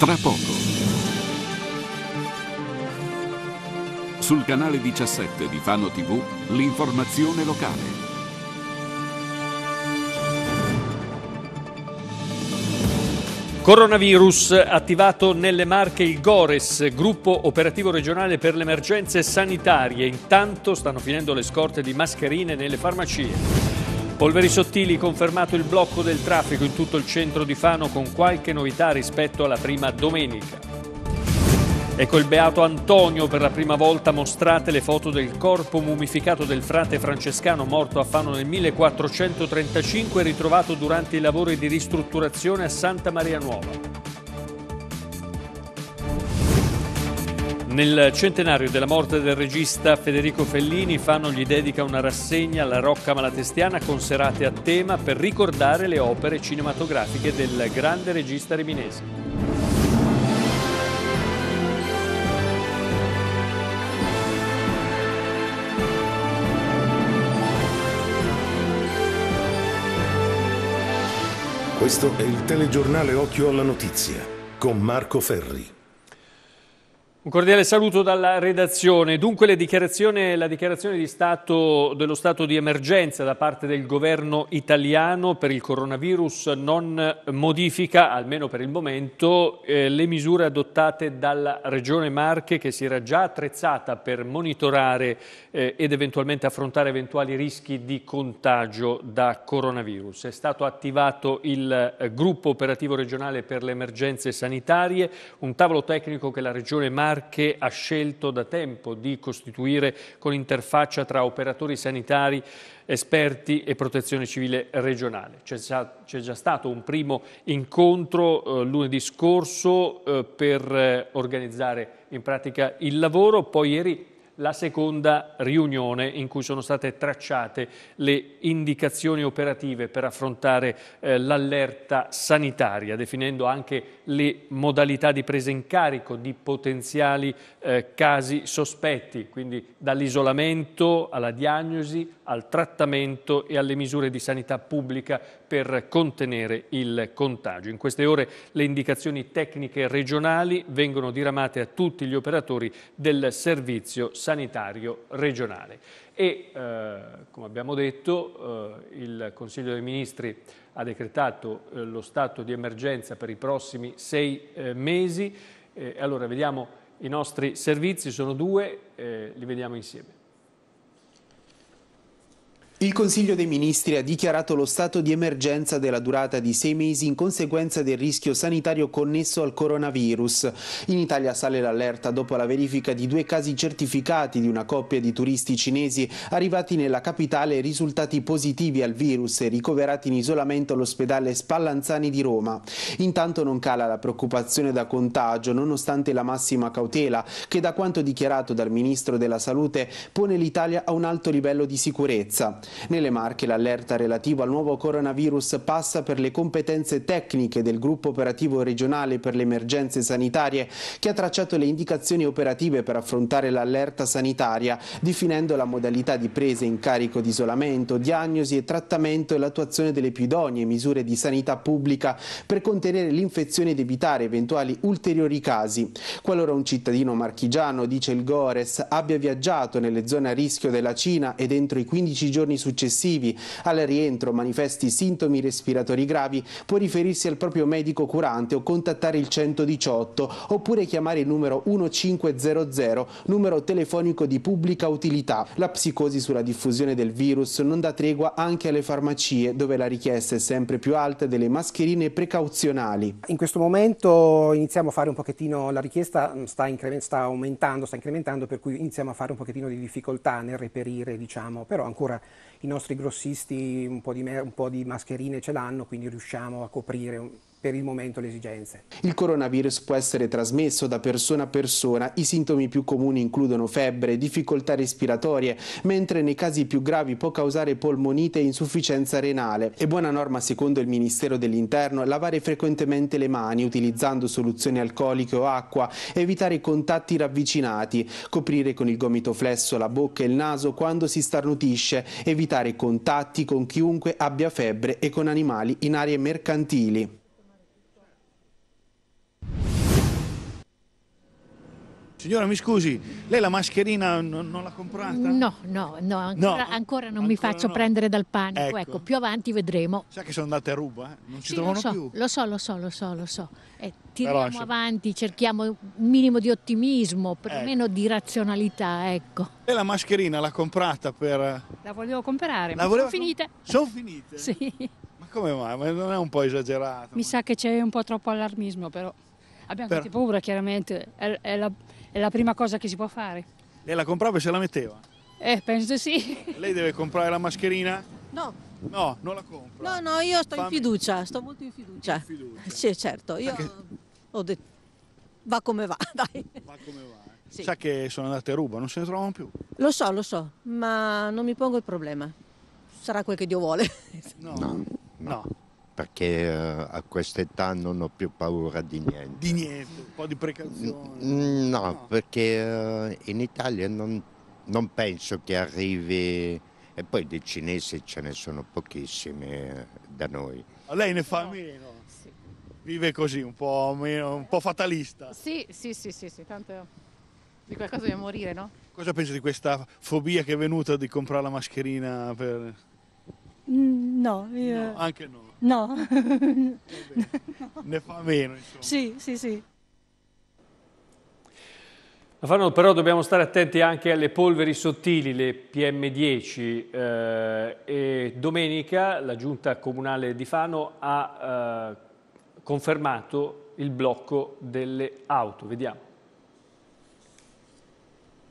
tra poco. Sul canale 17 di Fano TV, l'informazione locale. Coronavirus, attivato nelle Marche il GORES, gruppo operativo regionale per le emergenze sanitarie. Intanto stanno finendo le scorte di mascherine nelle farmacie. Polveri sottili confermato il blocco del traffico in tutto il centro di Fano con qualche novità rispetto alla prima domenica. Ecco il beato Antonio, per la prima volta mostrate le foto del corpo mummificato del frate francescano morto a Fano nel 1435 ritrovato durante i lavori di ristrutturazione a Santa Maria Nuova. Nel centenario della morte del regista Federico Fellini, Fano gli dedica una rassegna alla Rocca Malatestiana con serate a tema per ricordare le opere cinematografiche del grande regista riminese. Questo è il telegiornale Occhio alla Notizia con Marco Ferri. Un cordiale saluto dalla redazione. Dunque dichiarazione, la dichiarazione di stato, dello stato di emergenza da parte del governo italiano per il coronavirus non modifica, almeno per il momento, eh, le misure adottate dalla Regione Marche che si era già attrezzata per monitorare eh, ed eventualmente affrontare eventuali rischi di contagio da coronavirus. È stato attivato il eh, gruppo operativo regionale per le emergenze sanitarie, un tavolo tecnico che la Regione Marche Marche ha scelto da tempo di costituire con interfaccia tra operatori sanitari, esperti e protezione civile regionale. C'è già stato un primo incontro eh, lunedì scorso eh, per eh, organizzare in pratica il lavoro, poi ieri la seconda riunione in cui sono state tracciate le indicazioni operative per affrontare eh, l'allerta sanitaria, definendo anche le modalità di presa in carico di potenziali eh, casi sospetti, quindi dall'isolamento alla diagnosi, al trattamento e alle misure di sanità pubblica per contenere il contagio. In queste ore le indicazioni tecniche regionali vengono diramate a tutti gli operatori del servizio sanitario regionale. E, eh, come abbiamo detto, eh, il Consiglio dei Ministri ha decretato eh, lo stato di emergenza per i prossimi sei eh, mesi. Eh, allora, vediamo i nostri servizi, sono due, eh, li vediamo insieme. Il Consiglio dei Ministri ha dichiarato lo stato di emergenza della durata di sei mesi in conseguenza del rischio sanitario connesso al coronavirus. In Italia sale l'allerta dopo la verifica di due casi certificati di una coppia di turisti cinesi arrivati nella capitale risultati positivi al virus e ricoverati in isolamento all'ospedale Spallanzani di Roma. Intanto non cala la preoccupazione da contagio nonostante la massima cautela che da quanto dichiarato dal Ministro della Salute pone l'Italia a un alto livello di sicurezza. Nelle Marche l'allerta relativa al nuovo coronavirus passa per le competenze tecniche del gruppo operativo regionale per le emergenze sanitarie che ha tracciato le indicazioni operative per affrontare l'allerta sanitaria, definendo la modalità di presa in carico di isolamento, diagnosi e trattamento e l'attuazione delle più idonee misure di sanità pubblica per contenere l'infezione ed evitare eventuali ulteriori casi. Qualora un cittadino marchigiano, dice il Gores, abbia viaggiato nelle zone a rischio della Cina e dentro i 15 giorni successivi al rientro manifesti sintomi respiratori gravi, può riferirsi al proprio medico curante o contattare il 118 oppure chiamare il numero 1500, numero telefonico di pubblica utilità. La psicosi sulla diffusione del virus non dà tregua anche alle farmacie, dove la richiesta è sempre più alta delle mascherine precauzionali. In questo momento iniziamo a fare un pochettino, la richiesta mm, sta, sta aumentando, sta incrementando, per cui iniziamo a fare un pochettino di difficoltà nel reperire, diciamo, però ancora i nostri grossisti un po' di, un po di mascherine ce l'hanno, quindi riusciamo a coprire per il momento le esigenze. Il coronavirus può essere trasmesso da persona a persona, i sintomi più comuni includono febbre, difficoltà respiratorie, mentre nei casi più gravi può causare polmonite e insufficienza renale. È buona norma secondo il Ministero dell'Interno lavare frequentemente le mani utilizzando soluzioni alcoliche o acqua, evitare contatti ravvicinati, coprire con il gomito flesso la bocca e il naso quando si starnutisce, evitare contatti con chiunque abbia febbre e con animali in aree mercantili. Signora, mi scusi, lei la mascherina non, non l'ha comprata? No, no, no, ancora, no, ancora non ancora mi faccio no. prendere dal panico. Ecco. ecco. più avanti vedremo. Sa che sono andate a ruba? Eh? Non ci sì, trovano lo so, più. Lo so, lo so, lo so, lo so. Eh, tiriamo Però, avanti, cerchiamo un minimo di ottimismo, perlomeno ecco. di razionalità, ecco. Lei la mascherina l'ha comprata per... Eh, la volevo comprare, la ma sono finite. Sono finite? Sì. Ma come mai? Ma non è un po' esagerato? Mi ma... sa che c'è un po' troppo allarmismo, però. Abbiamo per... paura, chiaramente. È, è la è la prima cosa che si può fare. Lei la comprava e se la metteva? Eh, penso sì. Lei deve comprare la mascherina? No. No, non la compro. No, no, io sto Fammi... in fiducia, sto molto in fiducia. In fiducia. Sì, certo, io Anche... ho detto va come va, dai. Va come va. Eh. Sì. Sa che sono andate a ruba, non se ne trovano più. Lo so, lo so, ma non mi pongo il problema. Sarà quel che Dio vuole. no. no. no. no perché eh, a quest'età non ho più paura di niente. Di niente, un po' di precauzione. No, no. perché eh, in Italia non, non, penso che arrivi... E poi di cinesi ce ne sono pochissimi eh, da noi. A lei ne fa no. meno? Sì. Vive così, un po', meno, un po fatalista? Sì, sì, sì, sì, sì, tanto di qualcosa dobbiamo morire, no? Cosa pensi di questa fobia che è venuta di comprare la mascherina per... Mm, no, io... no anche no. No. ne fa meno, insomma. Sì, sì, sì. Fanno, però dobbiamo stare attenti anche alle polveri sottili, le PM10. Eh, e domenica la giunta comunale di Fano ha eh, confermato il blocco delle auto. Vediamo.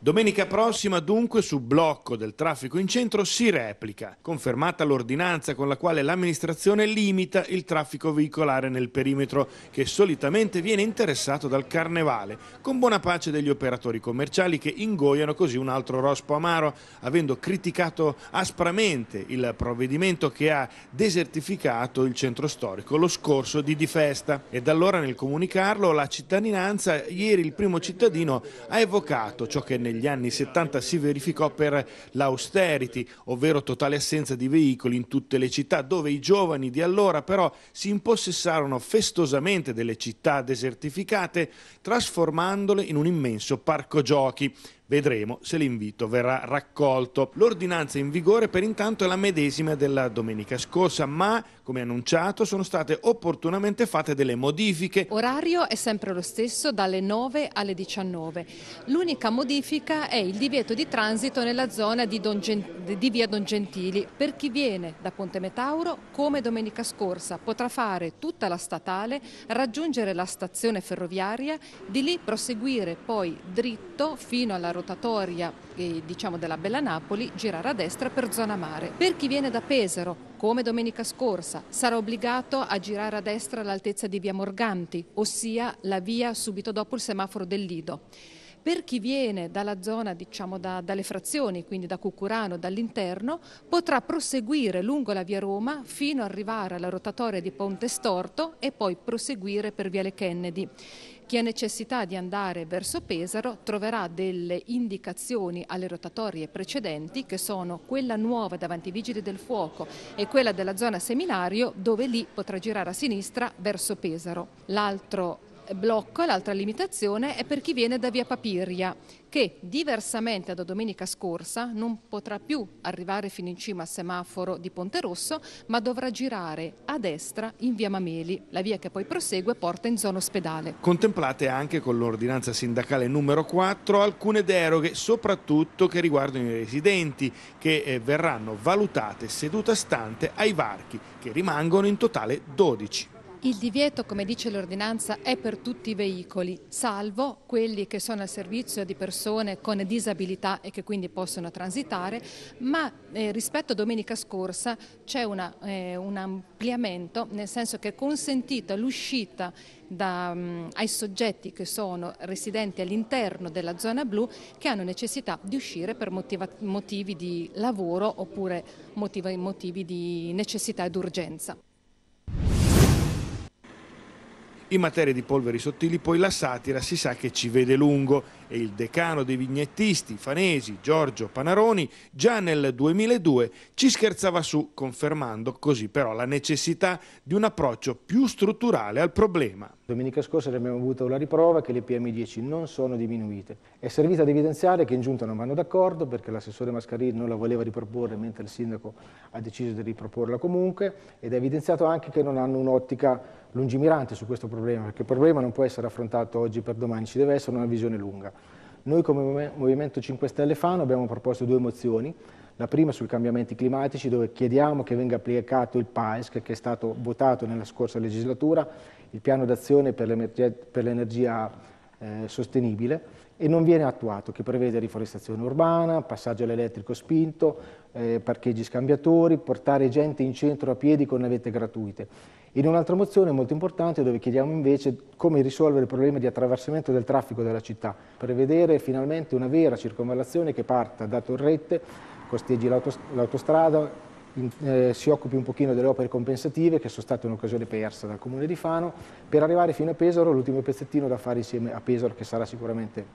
Domenica prossima dunque su blocco del traffico in centro si replica, confermata l'ordinanza con la quale l'amministrazione limita il traffico veicolare nel perimetro che solitamente viene interessato dal carnevale, con buona pace degli operatori commerciali che ingoiano così un altro rospo amaro, avendo criticato aspramente il provvedimento che ha desertificato il centro storico lo scorso di di festa. E da allora nel comunicarlo la cittadinanza, ieri il primo cittadino, ha evocato ciò che ne negli anni 70 si verificò per l'austerity, ovvero totale assenza di veicoli in tutte le città, dove i giovani di allora però si impossessarono festosamente delle città desertificate, trasformandole in un immenso parco giochi. Vedremo se l'invito verrà raccolto. L'ordinanza in vigore per intanto è la medesima della domenica scorsa, ma come annunciato, sono state opportunamente fatte delle modifiche. Orario è sempre lo stesso, dalle 9 alle 19. L'unica modifica è il divieto di transito nella zona di, Don Gen... di via Don Gentili. Per chi viene da Ponte Metauro, come domenica scorsa, potrà fare tutta la statale, raggiungere la stazione ferroviaria, di lì proseguire poi dritto fino alla rotatoria eh, diciamo, della Bella Napoli, girare a destra per zona mare. Per chi viene da Pesaro, come domenica scorsa sarà obbligato a girare a destra all'altezza di via Morganti, ossia la via subito dopo il semaforo del Lido. Per chi viene dalla zona, diciamo da, dalle frazioni, quindi da Cucurano, dall'interno, potrà proseguire lungo la via Roma fino ad arrivare alla rotatoria di Ponte Storto e poi proseguire per via Le Kennedy. Chi ha necessità di andare verso Pesaro troverà delle indicazioni alle rotatorie precedenti che sono quella nuova davanti ai Vigili del Fuoco e quella della zona seminario dove lì potrà girare a sinistra verso Pesaro. L'altro blocco, l'altra limitazione è per chi viene da via Papiria che diversamente da domenica scorsa non potrà più arrivare fino in cima al semaforo di Ponte Rosso, ma dovrà girare a destra in via Mameli. La via che poi prosegue porta in zona ospedale. Contemplate anche con l'ordinanza sindacale numero 4 alcune deroghe, soprattutto che riguardano i residenti, che eh, verranno valutate seduta stante ai varchi, che rimangono in totale 12. Il divieto, come dice l'ordinanza, è per tutti i veicoli, salvo quelli che sono al servizio di persone con disabilità e che quindi possono transitare, ma eh, rispetto a domenica scorsa c'è eh, un ampliamento, nel senso che è consentita l'uscita mm, ai soggetti che sono residenti all'interno della zona blu che hanno necessità di uscire per motiva, motivi di lavoro oppure motivi, motivi di necessità ed urgenza. In materia di polveri sottili poi la satira si sa che ci vede lungo e il decano dei vignettisti Fanesi, Giorgio Panaroni, già nel 2002 ci scherzava su, confermando così però la necessità di un approccio più strutturale al problema. Domenica scorsa abbiamo avuto la riprova che le PM10 non sono diminuite. È servita ad evidenziare che in giunta non vanno d'accordo perché l'assessore Mascarini non la voleva riproporre mentre il sindaco ha deciso di riproporla comunque ed è evidenziato anche che non hanno un'ottica lungimirante su questo problema, perché il problema non può essere affrontato oggi per domani, ci deve essere una visione lunga. Noi come Movimento 5 Stelle Fano abbiamo proposto due mozioni, la prima sui cambiamenti climatici dove chiediamo che venga applicato il PAESC che è stato votato nella scorsa legislatura, il piano d'azione per l'energia eh, sostenibile e non viene attuato, che prevede riforestazione urbana, passaggio all'elettrico spinto, eh, parcheggi scambiatori, portare gente in centro a piedi con navette gratuite. In un'altra mozione molto importante dove chiediamo invece come risolvere il problema di attraversamento del traffico della città, prevedere finalmente una vera circonvallazione che parta da Torrette, costeggi l'autostrada, eh, si occupi un pochino delle opere compensative che sono state un'occasione persa dal comune di Fano, per arrivare fino a Pesaro, l'ultimo pezzettino da fare insieme a Pesaro che sarà sicuramente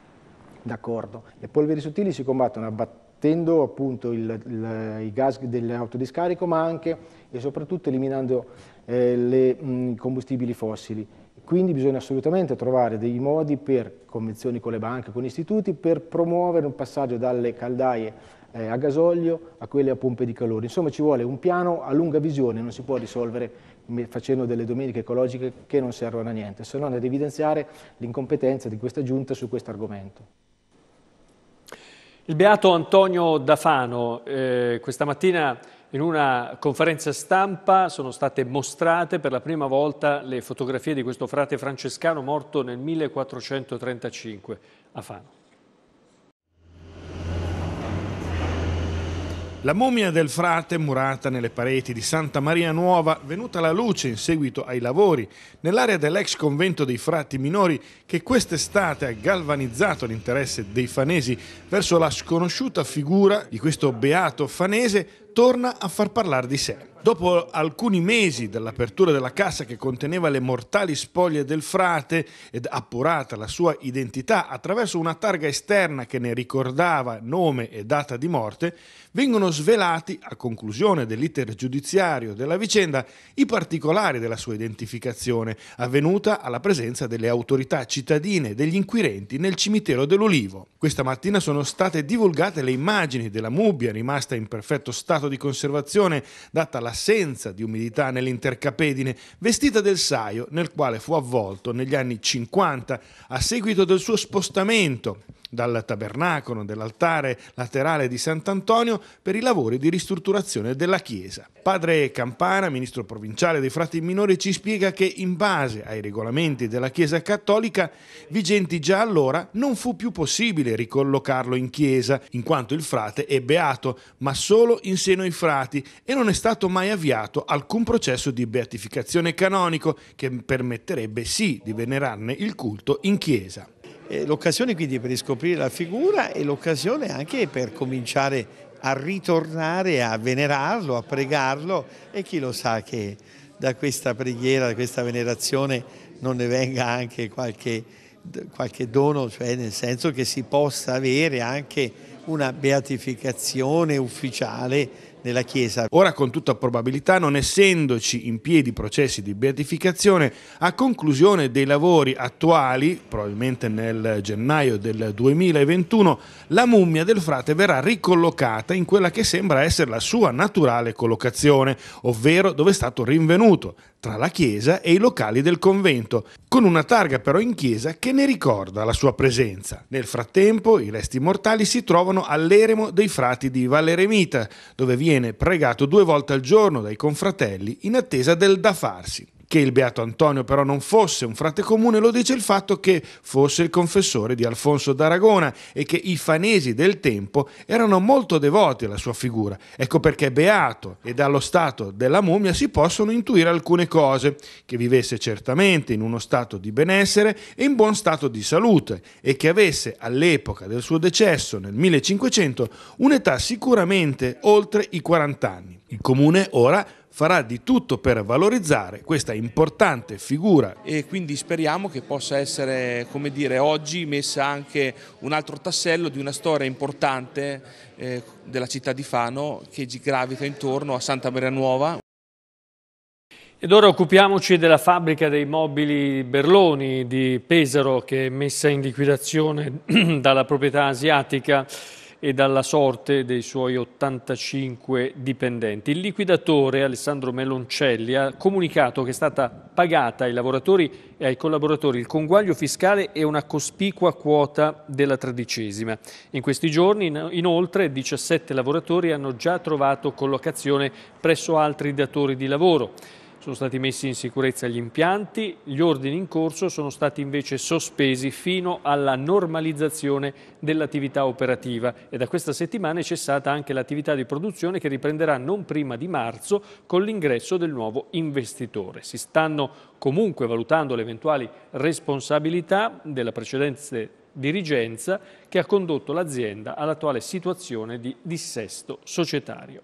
d'accordo. Le polveri sottili si combattono abbattendo appunto il, il, i gas dell'autodiscarico ma anche e soprattutto eliminando eh, mm, i combustibili fossili. Quindi bisogna assolutamente trovare dei modi per convenzioni con le banche, con gli istituti, per promuovere un passaggio dalle caldaie eh, a gasolio a quelle a pompe di calore. Insomma ci vuole un piano a lunga visione, non si può risolvere facendo delle domeniche ecologiche che non servono a niente, se non ad evidenziare l'incompetenza di questa giunta su questo argomento. Il beato Antonio Dafano eh, questa mattina in una conferenza stampa sono state mostrate per la prima volta le fotografie di questo frate francescano morto nel 1435 a Fano. La mummia del frate, murata nelle pareti di Santa Maria Nuova, venuta alla luce in seguito ai lavori nell'area dell'ex convento dei frati minori, che quest'estate ha galvanizzato l'interesse dei fanesi verso la sconosciuta figura di questo beato fanese, torna a far parlare di sé. Dopo alcuni mesi dall'apertura della cassa che conteneva le mortali spoglie del frate ed appurata la sua identità attraverso una targa esterna che ne ricordava nome e data di morte, vengono svelati, a conclusione dell'iter giudiziario della vicenda, i particolari della sua identificazione, avvenuta alla presenza delle autorità cittadine e degli inquirenti nel cimitero dell'Ulivo. Questa mattina sono state divulgate le immagini della mubbia rimasta in perfetto stato di conservazione data la l'assenza di umidità nell'intercapedine, vestita del saio nel quale fu avvolto negli anni 50 a seguito del suo spostamento dal tabernacolo, dell'altare laterale di Sant'Antonio per i lavori di ristrutturazione della chiesa. Padre Campana, ministro provinciale dei frati minori, ci spiega che in base ai regolamenti della Chiesa Cattolica vigenti già allora non fu più possibile ricollocarlo in chiesa, in quanto il frate è beato, ma solo in seno ai frati e non è stato mai avviato alcun processo di beatificazione canonico che permetterebbe sì di venerarne il culto in chiesa. Eh, l'occasione quindi per riscoprire la figura e l'occasione anche per cominciare a ritornare a venerarlo, a pregarlo e chi lo sa che da questa preghiera, da questa venerazione non ne venga anche qualche, qualche dono, cioè nel senso che si possa avere anche una beatificazione ufficiale nella Chiesa. Ora con tutta probabilità, non essendoci in piedi processi di beatificazione, a conclusione dei lavori attuali, probabilmente nel gennaio del 2021, la mummia del frate verrà ricollocata in quella che sembra essere la sua naturale collocazione, ovvero dove è stato rinvenuto, tra la chiesa e i locali del convento, con una targa però in chiesa che ne ricorda la sua presenza. Nel frattempo i resti mortali si trovano all'eremo dei frati di Valeremita, dove viene pregato due volte al giorno dai confratelli in attesa del da farsi. Che il beato Antonio però non fosse un frate comune lo dice il fatto che fosse il confessore di Alfonso d'Aragona e che i fanesi del tempo erano molto devoti alla sua figura. Ecco perché beato e dallo stato della mummia si possono intuire alcune cose, che vivesse certamente in uno stato di benessere e in buon stato di salute e che avesse all'epoca del suo decesso nel 1500 un'età sicuramente oltre i 40 anni. Il comune ora farà di tutto per valorizzare questa importante figura. E quindi speriamo che possa essere, come dire, oggi messa anche un altro tassello di una storia importante eh, della città di Fano che gravita intorno a Santa Maria Nuova. Ed ora occupiamoci della fabbrica dei mobili Berloni di Pesaro che è messa in liquidazione dalla proprietà asiatica e dalla sorte dei suoi 85 dipendenti. Il liquidatore Alessandro Meloncelli ha comunicato che è stata pagata ai lavoratori e ai collaboratori il conguaglio fiscale e una cospicua quota della tredicesima. In questi giorni inoltre 17 lavoratori hanno già trovato collocazione presso altri datori di lavoro. Sono stati messi in sicurezza gli impianti, gli ordini in corso sono stati invece sospesi fino alla normalizzazione dell'attività operativa e da questa settimana è cessata anche l'attività di produzione che riprenderà non prima di marzo con l'ingresso del nuovo investitore. Si stanno comunque valutando le eventuali responsabilità della precedente dirigenza che ha condotto l'azienda all'attuale situazione di dissesto societario.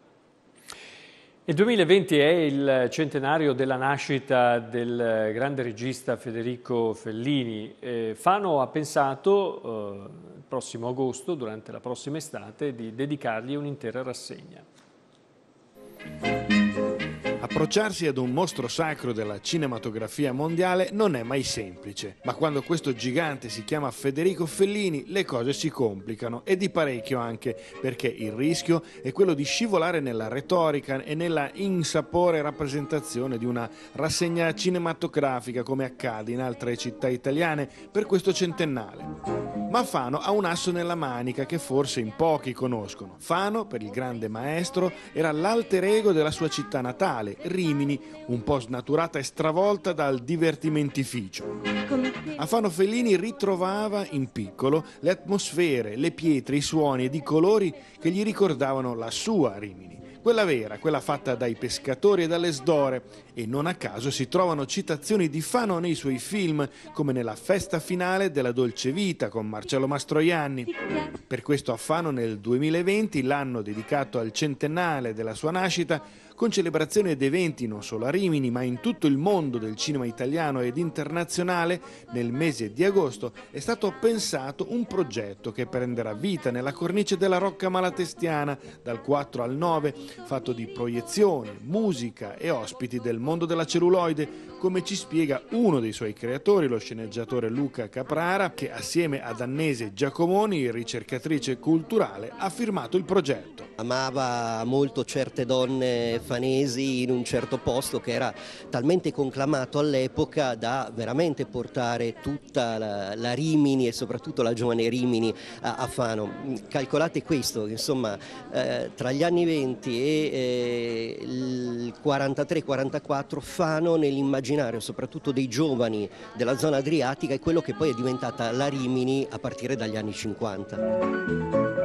Il 2020 è il centenario della nascita del grande regista Federico Fellini. Eh, Fano ha pensato, eh, il prossimo agosto, durante la prossima estate, di dedicargli un'intera rassegna. Approcciarsi ad un mostro sacro della cinematografia mondiale non è mai semplice, ma quando questo gigante si chiama Federico Fellini le cose si complicano e di parecchio anche perché il rischio è quello di scivolare nella retorica e nella insapore rappresentazione di una rassegna cinematografica come accade in altre città italiane per questo centennale. Ma Fano ha un asso nella manica che forse in pochi conoscono. Fano, per il grande maestro, era l'alter ego della sua città natale, Rimini, un po' snaturata e stravolta dal divertimentificio. A Fano Fellini ritrovava in piccolo le atmosfere, le pietre, i suoni ed i colori che gli ricordavano la sua Rimini quella vera, quella fatta dai pescatori e dalle sdore. E non a caso si trovano citazioni di Fano nei suoi film, come nella festa finale della Dolce Vita con Marcello Mastroianni. Per questo a Fano nel 2020, l'anno dedicato al centennale della sua nascita, con celebrazione ed eventi non solo a Rimini ma in tutto il mondo del cinema italiano ed internazionale, nel mese di agosto è stato pensato un progetto che prenderà vita nella cornice della Rocca Malatestiana dal 4 al 9, fatto di proiezioni, musica e ospiti del mondo della celluloide, come ci spiega uno dei suoi creatori, lo sceneggiatore Luca Caprara, che assieme ad Annese Giacomoni, ricercatrice culturale, ha firmato il progetto. Amava molto certe donne fanesi in un certo posto che era talmente conclamato all'epoca da veramente portare tutta la, la, Rimini e soprattutto la giovane Rimini a, a Fano. Calcolate questo, insomma, eh, tra gli anni 20 e eh, il 43-44 Fano nell'immaginario immaginario soprattutto dei giovani della zona adriatica è quello che poi è diventata la Rimini a partire dagli anni 50.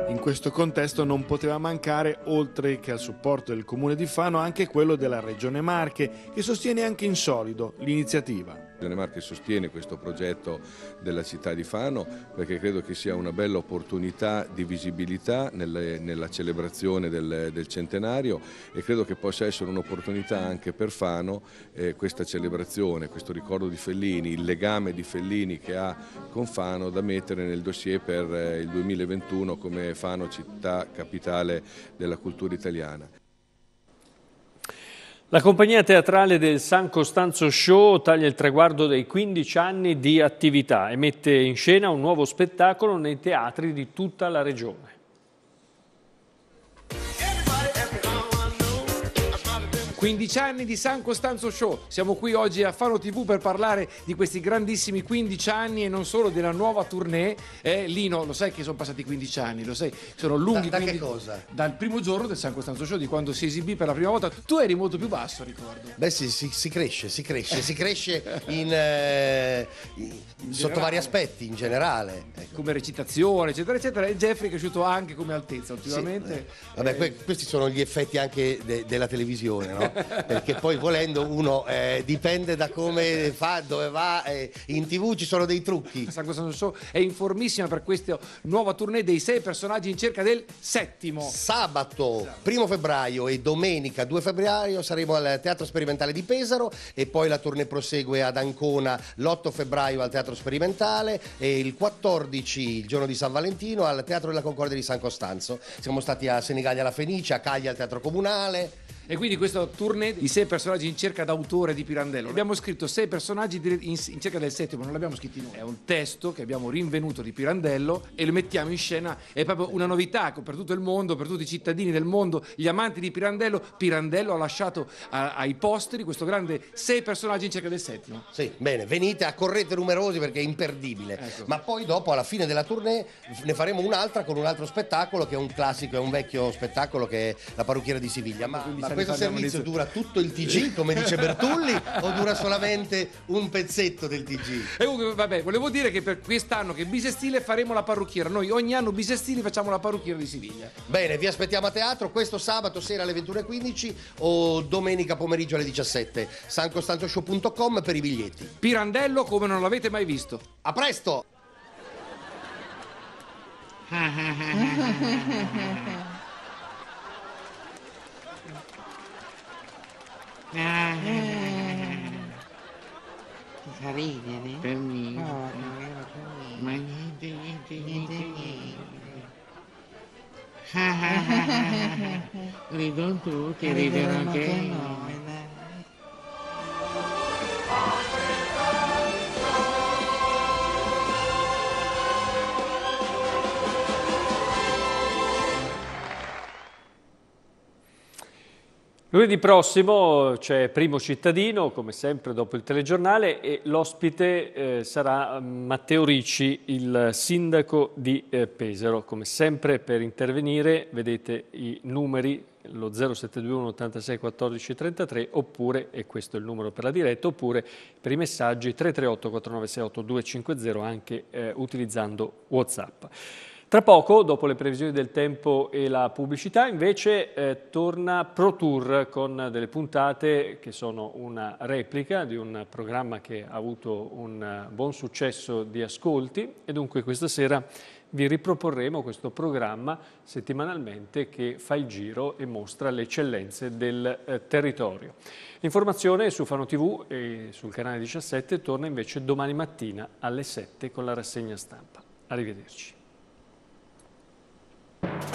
In questo contesto non poteva mancare, oltre che al supporto del Comune di Fano, anche quello della Regione Marche, che sostiene anche in solido l'iniziativa. Regione Marche sostiene questo progetto della città di Fano perché credo che sia una bella opportunità di visibilità nelle, nella celebrazione del, del, centenario e credo che possa essere un'opportunità anche per Fano eh, questa celebrazione, questo ricordo di Fellini, il legame di Fellini che ha con Fano da mettere nel dossier per eh, il 2021 come Fano città capitale della cultura italiana. La compagnia teatrale del San Costanzo Show taglia il traguardo dei 15 anni di attività e mette in scena un nuovo spettacolo nei teatri di tutta la regione. 15 anni di San Costanzo Show. Siamo qui oggi a Fano TV per parlare di questi grandissimi 15 anni e non solo della nuova tournée. Eh, Lino, lo sai che sono passati 15 anni, lo sai, sono lunghi. Da, da 15... che cosa? Dal primo giorno del San Costanzo Show, di quando si esibì per la prima volta. Tu eri molto più basso, ricordo. Beh, sì, si, si cresce, si cresce, si cresce in, eh, in sotto vari aspetti, in generale. Ecco. Come recitazione, eccetera, eccetera. E Jeffrey è cresciuto anche come altezza ultimamente. Sì. Eh. Vabbè, eh... questi sono gli effetti anche de- della televisione, no? perché poi volendo uno eh, dipende da come fa, dove va, eh, in tv ci sono dei trucchi. San Costantino è informissima per questa nuova tournée dei sei personaggi in cerca del settimo. Sabato 1 febbraio e domenica 2 febbraio saremo al Teatro Sperimentale di Pesaro e poi la tournée prosegue ad Ancona l'8 febbraio al Teatro Sperimentale e il 14 il giorno di San Valentino al Teatro della Concordia di San Costanzo. Siamo stati a Senigallia alla Fenice, a Caglia al Teatro Comunale. E quindi questo tournée di sei personaggi in cerca d'autore di Pirandello. Abbiamo scritto sei personaggi in, cerca del settimo, non l'abbiamo scritto noi. È un testo che abbiamo rinvenuto di Pirandello e lo mettiamo in scena. È proprio una novità per tutto il mondo, per tutti i cittadini del mondo, gli amanti di Pirandello. Pirandello ha lasciato a, ai posteri questo grande sei personaggi in cerca del settimo. Sì, bene, venite, accorrete numerosi perché è imperdibile. Ecco. Ma poi dopo, alla fine della tournée, ne faremo un'altra con un altro spettacolo che è un classico, è un vecchio spettacolo che è La parrucchiera di Siviglia. Ma, ma questo servizio dura tutto il TG, come dice Bertulli, o dura solamente un pezzetto del TG? E comunque, vabbè, volevo dire che per quest'anno che bisestile faremo la parrucchiera. Noi ogni anno bisestili facciamo la parrucchiera di Siviglia. Bene, vi aspettiamo a teatro questo sabato sera alle 21.15 o domenica pomeriggio alle 17. sancostanzoshow.com per i biglietti. Pirandello come non l'avete mai visto. A presto! Carina, Carina. Ma niente, niente, niente, niente. Ridono tutti, ridono anche noi. Lunedì prossimo c'è Primo Cittadino, come sempre dopo il telegiornale, e l'ospite eh, sarà mm, Matteo Ricci, il sindaco di eh, Pesaro. Come sempre per intervenire vedete i numeri, lo 0721 86 14 33, oppure, e questo è il numero per la diretta, oppure per i messaggi 338 4968 250 anche eh, utilizzando Whatsapp. Tra poco, dopo le previsioni del tempo e la pubblicità, invece eh, torna Pro Tour con delle puntate che sono una replica di un programma che ha avuto un eh, buon successo di ascolti e dunque questa sera vi riproporremo questo programma settimanalmente che fa il giro e mostra le eccellenze del eh, territorio. Informazione su Fano TV e sul canale 17 torna invece domani mattina alle 7 con la rassegna stampa. Arrivederci. Thank you